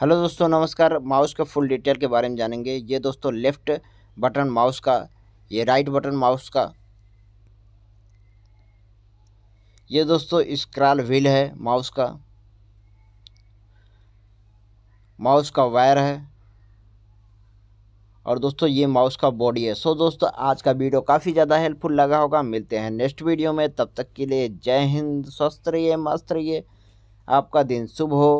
hello दोस्तों नमस्कार mouse के फुल डिटेल के बारे में जानेंगे ये दोस्तों लेफ़्ट बटन माउस का ये राइट बटन माउस का ये दोस्तों स्क्रॉल व्हील है माउस का माउस का वायर है और दोस्तों ये माउस का बॉडी है सो दोस्तों आज का वीडियो काफ़ी ज़्यादा हेल्पफुल लगा होगा मिलते हैं नेक्स्ट वीडियो में तब तक के लिए जय हिंद स्वस्थ रहिए मस्त रहिए आपका दिन शुभ हो